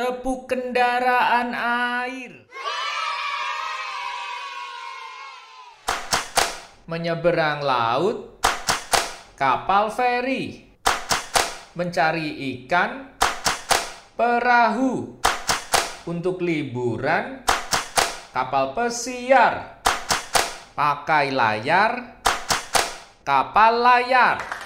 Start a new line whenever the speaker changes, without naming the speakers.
Tepuk kendaraan air.
Menyeberang laut. Kapal feri. Mencari ikan. Perahu. Untuk liburan. Kapal pesiar. Pakai layar. Kapal layar.